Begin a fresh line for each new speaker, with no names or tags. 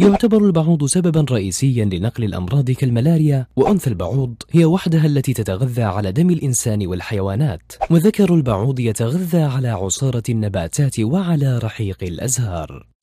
يعتبر البعوض سببا رئيسيا لنقل الأمراض كالملاريا وأنثى البعوض هي وحدها التي تتغذى على دم الإنسان والحيوانات وذكر البعوض يتغذى على عصارة النباتات وعلى رحيق الأزهار